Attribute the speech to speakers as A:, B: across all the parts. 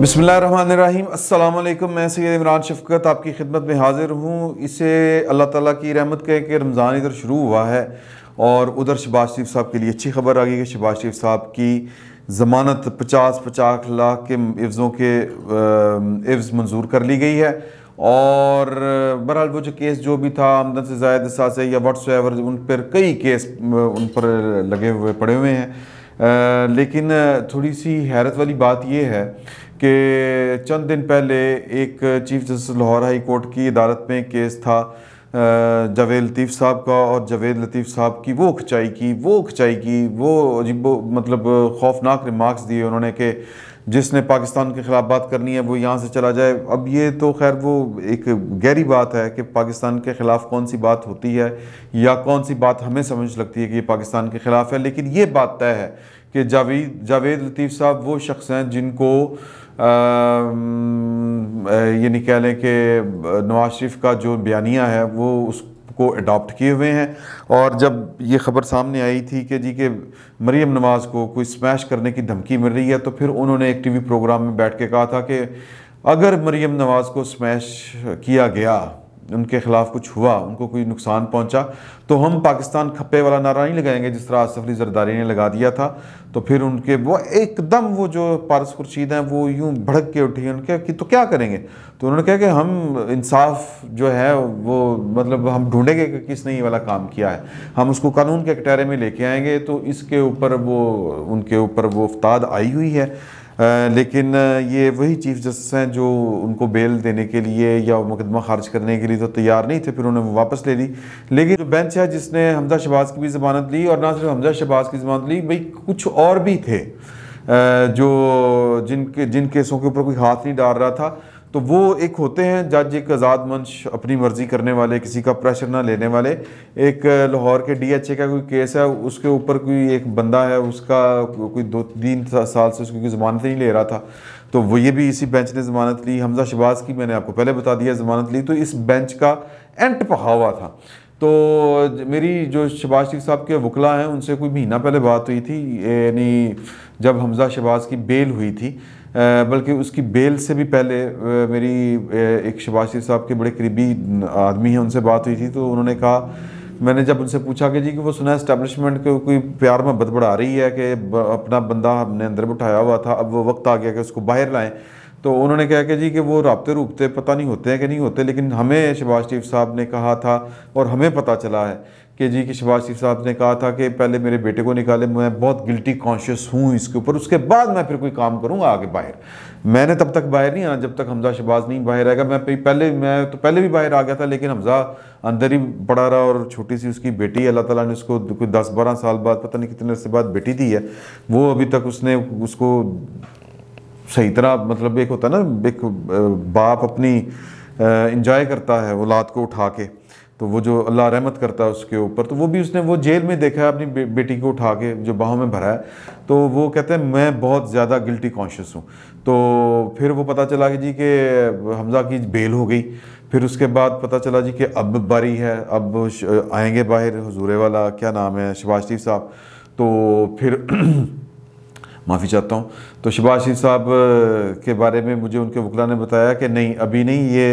A: बसमीम अल्लाम मैं सैद इमरान शफकत आपकी खिदमत में हाज़िर हूँ इसे अल्लाह ताला की रहमत कह के रमज़ान इधर शुरू हुआ है और उधर शबाज शरीफ साहब के लिए अच्छी खबर आ गई कि शबाज शरीफ साहब की ज़मानत पचास पचास लाख के अफ्ज़ों के अफ्ज़ मंजूर कर ली गई है और बहरहाल वो जो केस जो भी था आमदन से जायद से या वट्स उन पर कई केस उन पर लगे हुए पड़े हुए हैं आ, लेकिन थोड़ी सी हैरत वाली बात यह है कि चंद दिन पहले एक chief justice Lahore high court की अदालत में केस था जावेद लतीफ़ साहब का और जावेद लतीफ़ साहब की वो खिंचाई की वो खिंचाई की वो अजीब मतलब खौफनाक रिमार्क्स दिए उन्होंने कि जिसने पाकिस्तान के ख़िलाफ़ बात करनी है वो यहाँ से चला जाए अब ये तो खैर वो एक गहरी बात है कि पाकिस्तान के ख़िलाफ़ कौन सी बात होती है या कौन सी बात हमें समझ लगती है कि ये पाकिस्तान के ख़िलाफ़ है लेकिन ये बात तय है कि जावेद जावेद लतीफ़ साहब वो शख्स हैं जिनको ये निकालें कि नवाज शरीफ का जो बयानिया है वो उस को अडॉप्ट किए हुए हैं और जब ये ख़बर सामने आई थी कि जी के मरीम नवाज़ को कोई स्मैश करने की धमकी मिल रही है तो फिर उन्होंने एक टीवी प्रोग्राम में बैठ के कहा था कि अगर मरीम नवाज़ को स्मैश किया गया उनके खिलाफ कुछ हुआ उनको कोई नुकसान पहुंचा तो हम पाकिस्तान खप्पे वाला नारा नहीं लगाएंगे जिस तरह आसफ अली जरदारी ने लगा दिया था तो फिर उनके वो एकदम वो जो पारस खुर्शीद हैं वो यूं भड़क के उठी उनके कि तो क्या करेंगे तो उन्होंने कहा कि हम इंसाफ जो है वो मतलब हम ढूंढेंगे कि किसने ये वाला काम किया है हम उसको कानून के कटहरे में लेके आएंगे तो इसके ऊपर वो उनके ऊपर वो उफ्ताद आई हुई है लेकिन ये वही चीफ जस्टिस हैं जो उनको बेल देने के लिए या मुकदमा खारिज करने के लिए तो तैयार नहीं थे फिर उन्होंने वापस ले ली लेकिन जो बेंच है जिसने हमजा शबाज की भी ज़मानत ली और ना सिर्फ हमजा शबाज की ज़मानत ली भाई कुछ और भी थे जो जिनके जिन केसों के ऊपर कोई हाथ नहीं डाल रहा था तो वो एक होते हैं जज एक आज़ाद मंश अपनी मर्ज़ी करने वाले किसी का प्रेशर ना लेने वाले एक लाहौर के डीएचए का कोई केस है उसके ऊपर कोई एक बंदा है उसका कोई दो तीन साल से उसकी कोई ज़मानत नहीं ले रहा था तो वो ये भी इसी बेंच ने ज़मानत ली हमजा शबाज की मैंने आपको पहले बता दिया ज़मानत ली तो इस बेंच का एंट पहावा था तो मेरी जो शबाज शरीफ साहब के वकला हैं उनसे कोई महीना पहले बात हुई थी यानी जब हमजा शबाज की बेल हुई थी बल्कि उसकी बेल से भी पहले मेरी एक शबाज साहब के बड़े करीबी आदमी हैं उनसे बात हुई थी तो उन्होंने कहा मैंने जब उनसे पूछा कि जी कि वो सुना इस्टेब्लिशमेंट को कोई प्यार में बदबड़ा रही है कि अपना बंदा हमने अंदर बिठाया हुआ था अब वो वक्त आ गया कि उसको बाहर लाएं तो उन्होंने कहा कि जी कि वो रबते रूबते पता नहीं होते हैं कि नहीं होते लेकिन हमें शबाज शरीफ साहब ने कहा था और हमें पता चला है कि जी कि शरीफ साहब ने कहा था कि पहले मेरे बेटे को निकाले मैं बहुत गिल्टी कॉन्शियस हूँ इसके ऊपर उसके बाद मैं फिर कोई काम करूँगा आगे बाहर मैंने तब तक बाहर नहीं आना जब तक हमजा शहबाज नहीं बाहर आएगा मैं पहले मैं तो पहले भी बाहर आ गया था लेकिन हमजा अंदर ही पड़ा रहा और छोटी सी उसकी बेटी अल्लाह ताला ने उसको कोई दस बारह साल बाद पता नहीं कितने से बाद बेटी दी है वो अभी तक उसने उसको सही तरह मतलब एक होता ना एक बाप अपनी इंजॉय करता है औलाद को उठा के तो वो जो अल्लाह रहमत करता है उसके ऊपर तो वो भी उसने वो जेल में देखा है अपनी बे, बेटी को उठा के जो बाहों में भरा है तो वो कहते हैं मैं बहुत ज़्यादा गिल्टी कॉन्शियस हूँ तो फिर वो पता चला कि जी के हमजा की बेल हो गई फिर उसके बाद पता चला जी कि अब बारी है अब आएंगे बाहर हजूरे वाला क्या नाम है शबाज शरीफ साहब तो फिर माफ़ी चाहता हूँ तो शबाज शरीफ साहब के बारे में मुझे उनके वकला ने बताया कि नहीं अभी नहीं ये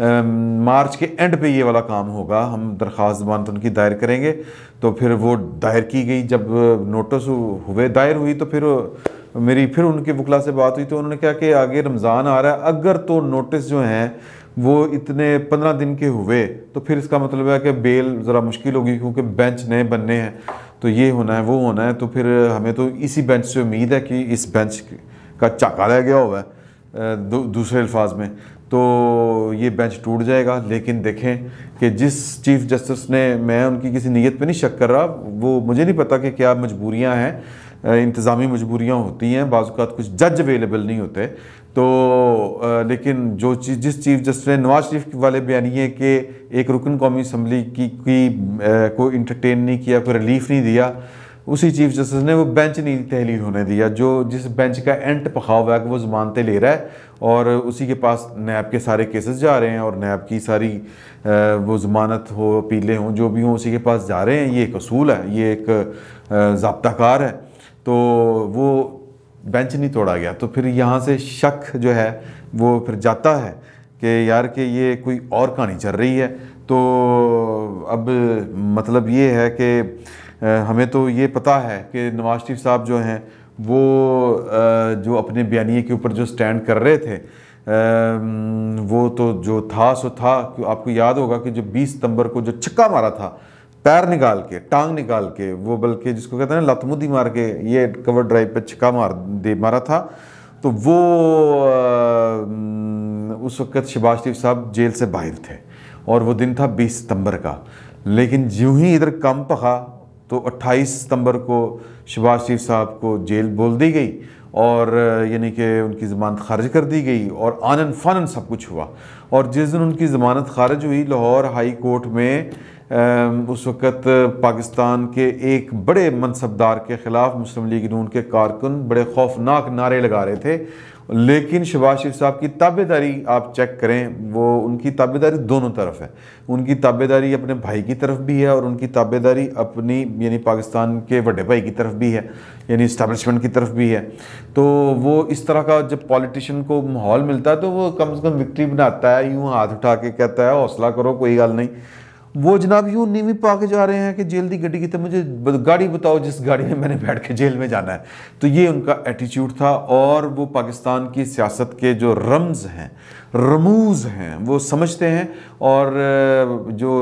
A: मार्च के एंड पे ये वाला काम होगा हम दरख्वास्त तो उनकी दायर करेंगे तो फिर वो दायर की गई जब नोटिस हुए दायर हुई तो फिर मेरी फिर उनके वकला से बात हुई तो उन्होंने कहा कि आगे रमज़ान आ रहा है अगर तो नोटिस जो हैं वो इतने पंद्रह दिन के हुए तो फिर इसका मतलब है कि बेल ज़रा मुश्किल होगी क्योंकि बेंच नए बनने हैं तो ये होना है वो होना है तो फिर हमें तो इसी बेंच से उम्मीद है कि इस बेंच का चाका रह गया हुआ है दूसरे अल्फाज में तो ये बेंच टूट जाएगा लेकिन देखें कि जिस चीफ जस्टिस ने मैं उनकी किसी नीयत पे नहीं शक कर रहा वो मुझे नहीं पता कि क्या मजबूरियां हैं इंतज़ामी मजबूरियां होती हैं बाज़ात कुछ जज अवेलेबल नहीं होते तो आ, लेकिन जो चीज़ जिस चीफ जस्टिस ने नवाज शरीफ वाले बयानिए कि एक रुकन कौमी असम्बली की, की आ, को इंटरटेन नहीं किया कोई रिलीफ नहीं दिया उसी चीफ जस्टिस ने वो बेंच नहीं तहलील होने दिया जो जिस बेंच का एंट पखा हुआ है कि वो ज़मानते ले रहा है और उसी के पास नैब के सारे केसेस जा रहे हैं और नैब की सारी वो ज़मानत हो अपीलें हों जो भी हों उसी के पास जा रहे हैं ये एक असूल है ये एक कार है तो वो बेंच नहीं तोड़ा गया तो फिर यहाँ से शक जो है वो फिर जाता है कि यार कि ये कोई और कहानी चल रही है तो अब मतलब ये है कि हमें तो ये पता है कि नवाज शरीफ साहब जो हैं वो जो अपने बयानी के ऊपर जो स्टैंड कर रहे थे वो तो जो था सो था आपको याद होगा कि जो 20 सितंबर को जो छक्का मारा था पैर निकाल के टांग निकाल के वो बल्कि जिसको कहते हैं ना लतमुदी मार के ये कवर ड्राइव पर छक्का मार दे मारा था तो वो उस वक्त शिबाज शरीफ साहब जेल से बाहर थे और वो दिन था 20 सितंबर का लेकिन ज्यों ही इधर कम पखा तो 28 सितंबर को शबाज शरीफ साहब को जेल बोल दी गई और यानी कि उनकी ज़मानत खारिज कर दी गई और आनन फानन सब कुछ हुआ और जिस दिन उनकी ज़मानत खारिज हुई लाहौर हाई कोर्ट में उस वक़्त पाकिस्तान के एक बड़े मनसबदार के ख़िलाफ़ मुस्लिम लीग नून के कारकुन बड़े खौफनाक नारे लगा रहे थे लेकिन शबाज साहब की ताबेदारी आप चेक करें वो उनकी ताबेदारी दोनों तरफ है उनकी ताबेदारी अपने भाई की तरफ भी है और उनकी ताबेदारी अपनी यानी पाकिस्तान के बड़े भाई की तरफ भी है यानी इस्टेबलिशमेंट की तरफ भी है तो वो इस तरह का जब पॉलिटिशन को माहौल मिलता है तो वो कम से कम विक्ट्री बनाता है यूँ हाथ उठा के कहता है हौसला करो कोई गल नहीं वो जनाब यूँ नीवी पा के जा रहे हैं कि जेल की गड्डी की तो मुझे गाड़ी बताओ जिस गाड़ी में मैंने बैठ के जेल में जाना है तो ये उनका एटीट्यूड था और वो पाकिस्तान की सियासत के जो रम्स हैं रमूज हैं वो समझते हैं और जो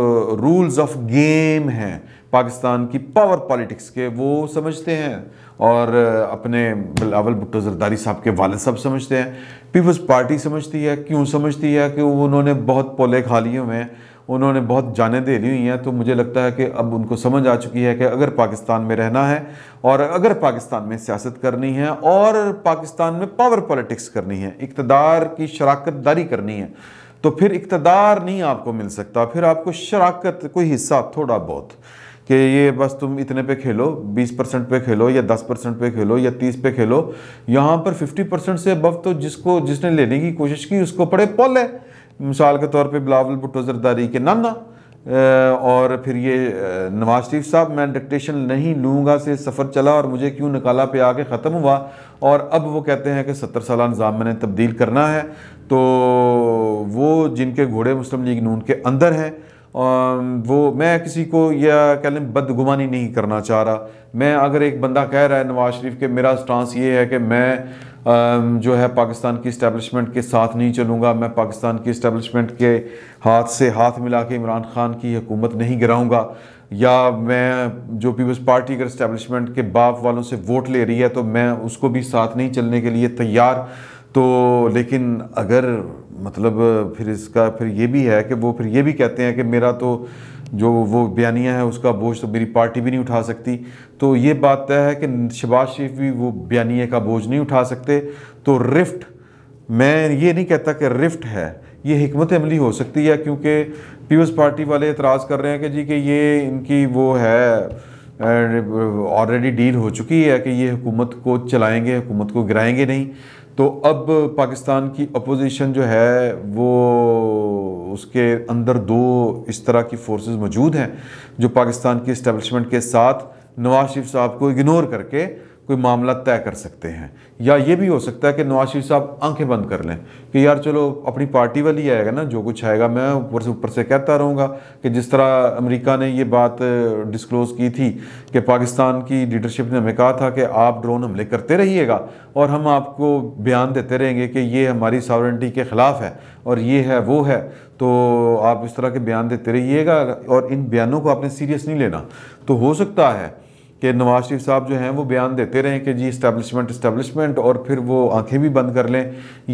A: रूल्स ऑफ गेम हैं पाकिस्तान की पावर पॉलिटिक्स के वो समझते हैं और अपने बिलावल भुट्टो जरदारी साहब के वाल साहब समझते हैं पीपल्स पार्टी समझती है क्यों समझती है कि उन्होंने बहुत पोले खा लिए हुए हैं उन्होंने बहुत जाने दे ली हुई हैं तो मुझे लगता है कि अब उनको समझ आ चुकी है कि अगर पाकिस्तान में रहना है और अगर पाकिस्तान में सियासत करनी है और पाकिस्तान में पावर पॉलिटिक्स करनी है इकतदार की शराकत दारी करनी है तो फिर इकतदार नहीं आपको मिल सकता फिर आपको शराकत कोई हिस्सा थोड़ा बहुत कि ये बस तुम इतने पे खेलो 20 परसेंट पे खेलो या 10 परसेंट पे खेलो या 30 पे खेलो यहाँ पर 50 परसेंट से अब तो जिसको जिसने लेने की कोशिश की उसको पड़े पोल है मिसाल के तौर पर बिलावल भुट्टो जरदारी के नाना और फिर ये नवाज शरीफ साहब मैं डिक्टेशन नहीं लूँगा से सफ़र चला और मुझे क्यों निकाला पे आके ख़त्म हुआ और अब वो कहते हैं कि सत्तर साल निज़ाम मैंने तब्दील करना है तो वो जिनके घोड़े मुस्लिम लीग नून के अंदर हैं वो मैं किसी को यह कह लें बदगुमानी नहीं करना चाह रहा मैं अगर एक बंदा कह रहा है नवाज शरीफ के मेरा स्टांस ये है कि मैं जो है पाकिस्तान की इस्टेबलिशमेंट के साथ नहीं चलूँगा मैं पाकिस्तान की इस्टेबलिशमेंट के हाथ से हाथ मिला के इमरान खान की हुकूमत नहीं गिराऊँगा या मैं जो पीपल्स पार्टी अगर इस्टेबलिशमेंट के बाप वालों से वोट ले रही है तो मैं उसको भी साथ नहीं चलने के लिए तैयार तो लेकिन अगर मतलब फिर इसका फिर ये भी है कि वो फिर ये भी कहते हैं कि मेरा तो जो वो बयानिया है उसका बोझ तो मेरी पार्टी भी नहीं उठा सकती तो ये बात तय है कि शबाज शरीफ भी वो बयानिए का बोझ नहीं उठा सकते तो रिफ्ट मैं ये नहीं कहता कि रिफ्ट है ये हमत अमली हो सकती है क्योंकि पीपल्स पार्टी वाले एतराज़ कर रहे हैं कि जी कि ये इनकी वो है ऑलरेडी डील हो चुकी है कि ये हुकूमत को चलाएंगे हुकूमत को गिराएंगे नहीं तो अब पाकिस्तान की अपोजिशन जो है वो उसके अंदर दो इस तरह की फोर्सेस मौजूद हैं जो पाकिस्तान की इस्टेबलिशमेंट के साथ नवाज शरीफ साहब को इग्नोर करके कोई मामला तय कर सकते हैं या ये भी हो सकता है कि नवाज शरीफ साहब आंखें बंद कर लें कि यार चलो अपनी पार्टी वाली आएगा ना जो कुछ आएगा मैं ऊपर से ऊपर से कहता रहूँगा कि जिस तरह अमेरिका ने ये बात डिस्क्लोज़ की थी कि पाकिस्तान की लीडरशिप ने हमें कहा था कि आप ड्रोन हमले करते रहिएगा और हम आपको बयान देते रहेंगे कि ये हमारी सॉवरेंटी के ख़िलाफ़ है और ये है वो है तो आप इस तरह के बयान देते रहिएगा और इन बयानों को आपने सीरियस नहीं लेना तो हो सकता है कि नवाज शरीफ साहब जो हैं वो बयान देते रहें कि जी इस्टबलिशमेंट इस्टेबलिशमेंट और फिर वो आंखें भी बंद कर लें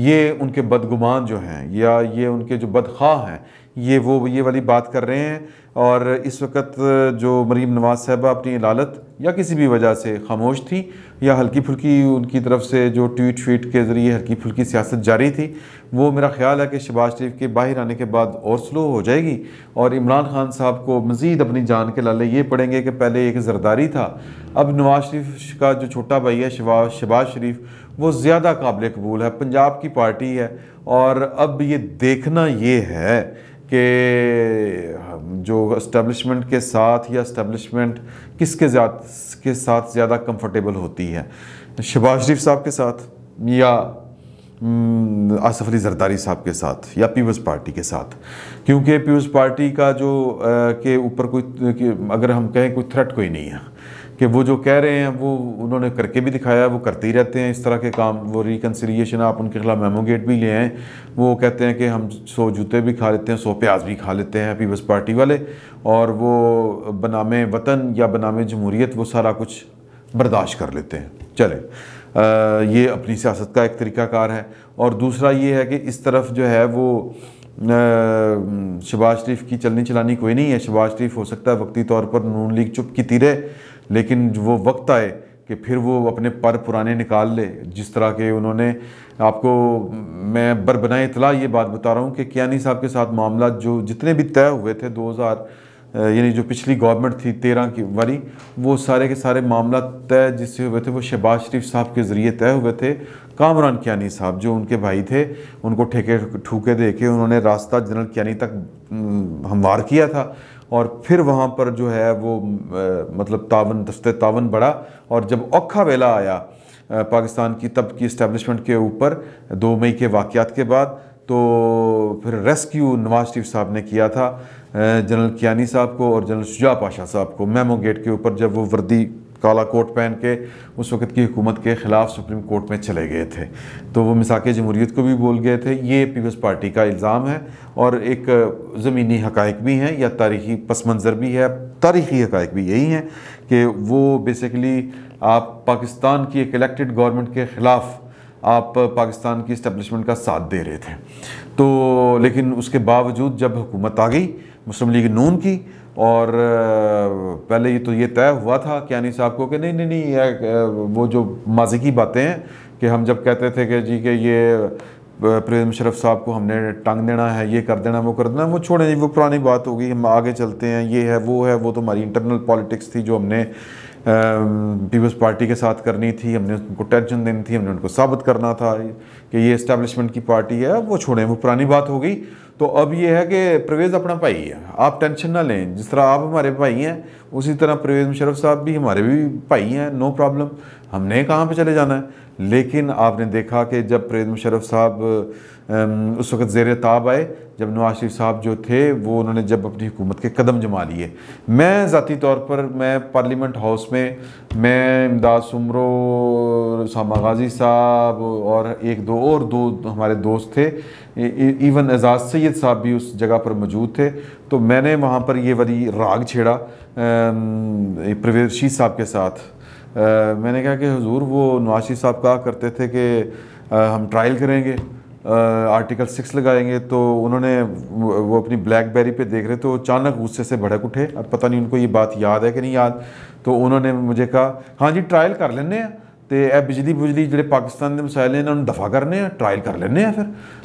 A: ये उनके बदगुमान जो हैं या ये उनके जो बदखा हैं ये वो ये वाली बात कर रहे हैं और इस वक्त जो मरीम नवाज साहबा अपनी लालत या किसी भी वजह से खामोश थी या हल्की फुल्की उनकी तरफ से जो ट्वीट श्वीट के ज़रिए हल्की फुल्की सियासत जारी थी वो मेरा ख्याल है कि शबाज शरीफ के बाहर आने के बाद और स्लो हो जाएगी और इमरान खान साहब को मज़ीद अपनी जान के लाले ये पड़ेंगे कि पहले एक जरदारी था अब नवाज शरीफ का जो छोटा भाई है शबाज शबाज शरीफ वो ज़्यादा काबिल कबूल है पंजाब की पार्टी है और अब ये देखना ये है कि जो इस्टबलिशमेंट के साथ या इस्टबलिशमेंट किसके के साथ ज़्यादा कंफर्टेबल होती है शहबाज शरीफ साहब के साथ या आसफ अली जरदारी साहब के साथ या पीपल्स पार्टी के साथ क्योंकि पीपल्स पार्टी का जो के ऊपर कोई अगर हम कहें कोई थ्रेट कोई नहीं है कि वो जो कह रहे हैं वो उन्होंने करके भी दिखाया वो करते ही रहते हैं इस तरह के काम वो रिकनसिलियेशन आप उनके खिलाफ मेमोगेट भी ले आए वो कहते हैं कि हम सौ जूते भी खा लेते हैं सौ प्याज भी खा लेते हैं पीपल्स पार्टी वाले और वो बनामे वतन या बनामे जमहूरीत वो सारा कुछ बर्दाश्त कर लेते हैं चले आ, ये अपनी सियासत का एक तरीक़ाकार है और दूसरा ये है कि इस तरफ जो है वो शबाज शरीफ की चलनी चलानी कोई नहीं है शबाज शरीफ हो सकता है वक्ती तौर पर नून लीग चुप की तीरे लेकिन वो वक्त आए कि फिर वो अपने पर पुराने निकाल ले जिस तरह के उन्होंने आपको मैं बरबना इतला ये बात बता रहा हूँ कि कियानी साहब के साथ मामला जो जितने भी तय हुए थे 2000 यानी जो पिछली गवर्नमेंट थी तेरह की वाली वो सारे के सारे मामला तय जिससे हुए थे वो शहबाज शरीफ साहब के ज़रिए तय हुए थे कामरान कियानी साहब जो उनके भाई थे उनको ठेके ठूके दे के उन्होंने रास्ता जनरल कियानी तक हमवार किया था और फिर वहाँ पर जो है वो मतलब तावन दस्ते तावन बढ़ा और जब औखा वेला आया पाकिस्तान की तब की इस्टेबलिशमेंट के ऊपर दो मई के वाक़ात के बाद तो फिर रेस्क्यू नवाज शरीफ साहब ने किया था जनरल कियानी साहब को और जनरल शुजा पाशा साहब को मेमो गेट के ऊपर जब वो वर्दी काला कोट पहन के उस वक्त की हुकूमत के ख़िलाफ़ सुप्रीम कोर्ट में चले गए थे तो वो मिसाक जमहूरीत को भी बोल गए थे ये पीपल्स पार्टी का इल्ज़ाम है और एक ज़मीनी हक़ भी हैं या तारीखी पस मंज़र भी है तारीखी हक़ भी यही हैं कि वो बेसिकली आप पाकिस्तान की एक इलेक्टेड गवर्नमेंट के ख़िलाफ़ आप पाकिस्तान की इस्टबलिशमेंट का साथ दे रहे थे तो लेकिन उसके बावजूद जब हुकूमत आ गई मुस्लिम लीग नून की और पहले ये तो ये तय हुआ था कियानी साहब को कि नहीं नहीं नहीं यह वो जो माजी की बातें हैं कि हम जब कहते थे कि जी कि ये प्रेम शरफ साहब को हमने टंग देना है ये कर देना वो कर देना वो छोड़ें जी वो पुरानी बात होगी हम आगे चलते हैं ये है वो है वो तो हमारी इंटरनल पॉलिटिक्स थी जो हमने पीपल्स पार्टी के साथ करनी थी हमने उनको टेंशन देनी थी हमने उनको साबित करना था कि ये इस्टेब्लिशमेंट की पार्टी है वो छोड़ें वो पुरानी बात हो गई तो अब ये है कि परवेज़ अपना भाई है आप टेंशन ना लें जिस तरह आप हमारे भाई हैं उसी तरह परवेज़ मुशरफ साहब भी हमारे भी भाई हैं नो प्रॉब्लम हमने कहाँ पे चले जाना है लेकिन आपने देखा कि जब परवेज़ मुशरफ साहब उस वक्त जेर ताब आए जब नवाज शरीफ साहब जो थे वो उन्होंने जब अपनी हुकूमत के कदम जमा लिए मैं ज़ाती तौर पर मैं पार्लियामेंट हाउस में मैं इमदाद उमरो सामा गाजी साहब और एक दो और दो हमारे दोस्त थे इवन एजाज़ सैद साहब भी उस जगह पर मौजूद थे तो मैंने वहाँ पर ये वरी राग छेड़ा प्रवेद रशीद साहब के साथ आ, मैंने कहा कि हजूर वो नवाशी साहब कहा करते थे कि हम ट्रायल करेंगे आ, आर्टिकल सिक्स लगाएंगे तो उन्होंने वो अपनी ब्लैकबेरी पे देख रहे थे तो अचानक गुस्से से भड़क उठे अब पता नहीं उनको ये बात याद है कि नहीं याद तो उन्होंने मुझे कहा हाँ जी ट्रायल कर लेने हैं तो यह बिजली बुजली जो पाकिस्तान के मसाइल ने इन्होंने दफा करने ट्रायल कर लेने फिर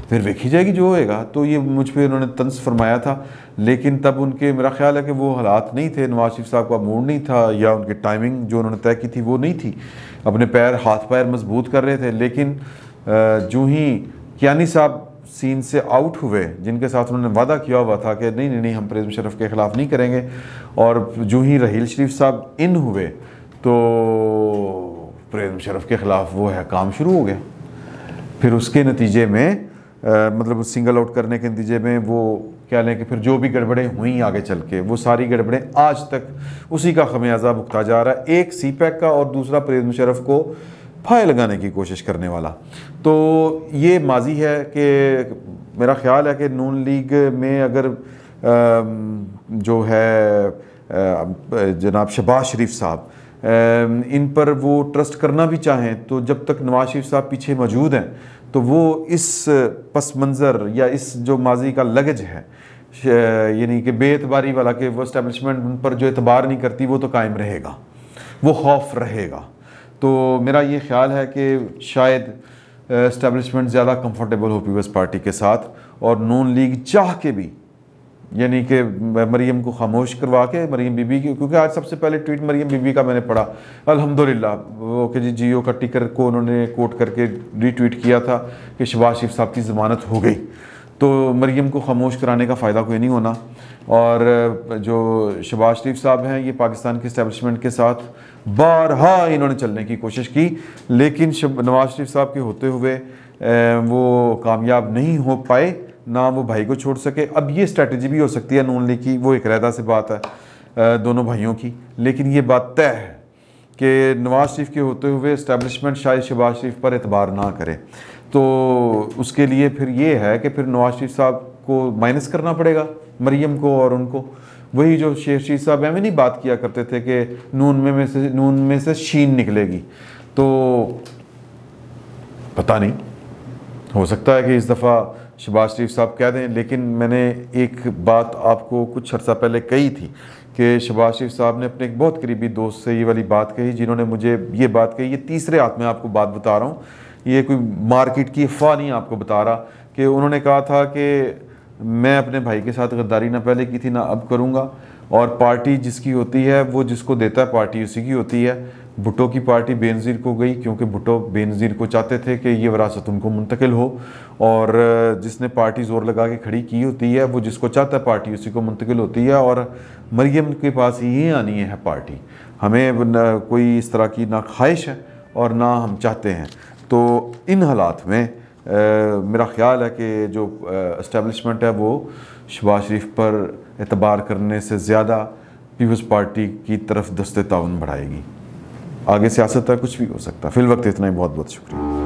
A: फिर देखी जाएगी जो होएगा तो ये मुझ पर उन्होंने तंस फरमाया था लेकिन तब उनके मेरा ख्याल है कि वो हालात नहीं थे नवाज शरीफ साहब का मूड नहीं था या उनकी टाइमिंग जो उन्होंने तय की थी वो नहीं थी अपने पैर हाथ पैर मजबूत कर रहे थे लेकिन जो ही कियानी साहब सीन से आउट हुए जिनके साथ उन्होंने वादा किया हुआ था कि नहीं नहीं नहीं हम प्रेम शरफ के ख़िलाफ़ नहीं करेंगे और जो ही रहील शरीफ साहब इन हुए तो प्रेज़ मुशरफ के ख़िलाफ़ वो है काम शुरू हो गया फिर उसके नतीजे में मतलब सिंगल आउट करने के नतीजे में वो क्या लें कि फिर जो भी गड़बड़ें हुई आगे चल के वो सारी गड़बड़ें आज तक उसी का खमियाजा भुगता जा रहा है एक सी पैक का और दूसरा परेज मुशरफ को फाय लगाने की कोशिश करने वाला तो ये माजी है कि मेरा ख्याल है कि नून लीग में अगर जो है जनाब शबाज शरीफ साहब इन पर वो ट्रस्ट करना भी चाहें तो जब तक नवाज शरीफ साहब पीछे मौजूद हैं तो वो इस पस मंज़र या इस जो माजी का लगज है यानी कि बेतबारी वाला कि वो इस्टेबलिशमेंट उन पर जो एतबार नहीं करती वो तो कायम रहेगा वो खौफ रहेगा तो मेरा ये ख्याल है कि शायद इस्टेबलिशमेंट ज़्यादा कंफर्टेबल हो पीपल्स पार्टी के साथ और नून लीग चाह के भी यानी कि मरीम को खामोश करवा के मरीम बीबी की क्योंकि आज सबसे पहले ट्वीट मरीम बीबी का मैंने पढ़ा अल्हम्दुलिल्लाह वो कि जी जियो का टिकर को उन्होंने कोट करके रीट्वीट किया था कि शबाज शरीफ साहब की ज़मानत हो गई तो मरीम को खामोश कराने का फ़ायदा कोई नहीं होना और जो शबाज शरीफ साहब हैं ये पाकिस्तान के इस्टेबलिशमेंट के साथ बारहा इन्होंने चलने की कोशिश की लेकिन नवाज शरीफ साहब के होते हुए वो कामयाब नहीं हो पाए ना वो भाई को छोड़ सके अब ये स्ट्रैटेजी भी हो सकती है नून लीग की वो एक रहदा से बात है दोनों भाइयों की लेकिन ये बात तय है कि नवाज़ शरीफ के होते हुए इस्टेबलिशमेंट शायद शहबाज शरीफ पर एतबार ना करे तो उसके लिए फिर ये है कि फिर नवाज शरीफ साहब को माइनस करना पड़ेगा मरीम को और उनको वही जो शेर शीर साहब एवं नहीं बात किया करते थे कि नून में, में से नून में से शीन निकलेगी तो पता नहीं हो सकता है कि इस दफ़ा शबाज शरीफ साहब कह दें लेकिन मैंने एक बात आपको कुछ अर्सा पहले कही थी कि शबाज शरीफ साहब ने अपने एक बहुत करीबी दोस्त से ये वाली बात कही जिन्होंने मुझे ये बात कही ये तीसरे हाथ में आपको बात बता रहा हूँ ये कोई मार्केट की अफवाह नहीं आपको बता रहा कि उन्होंने कहा था कि मैं अपने भाई के साथ गद्दारी ना पहले की थी ना अब करूँगा और पार्टी जिसकी होती है वो जिसको देता है पार्टी उसी की होती है भुटो की पार्टी बेनज़ीर को गई क्योंकि भुटो बेनज़ीर को चाहते थे कि ये वरासत उनको मुंतकिल हो और जिसने पार्टी ज़ोर लगा के खड़ी की होती है वो जिसको चाहता है पार्टी उसी को मुंतकिल होती है और मरियम के पास ये आनी है पार्टी हमें कोई इस तरह की ना ख्वाहिश है और ना हम चाहते हैं तो इन हालात में आ, मेरा ख्याल है कि जो इस्टेबलिशमेंट है वो शबाज शरीफ पर एतबार करने से ज़्यादा पीपल्स पार्टी की तरफ दस्ते ताउन बढ़ाएगी आगे सियासत तक कुछ भी हो सकता है फिल वक्त इतना ही बहुत बहुत शुक्रिया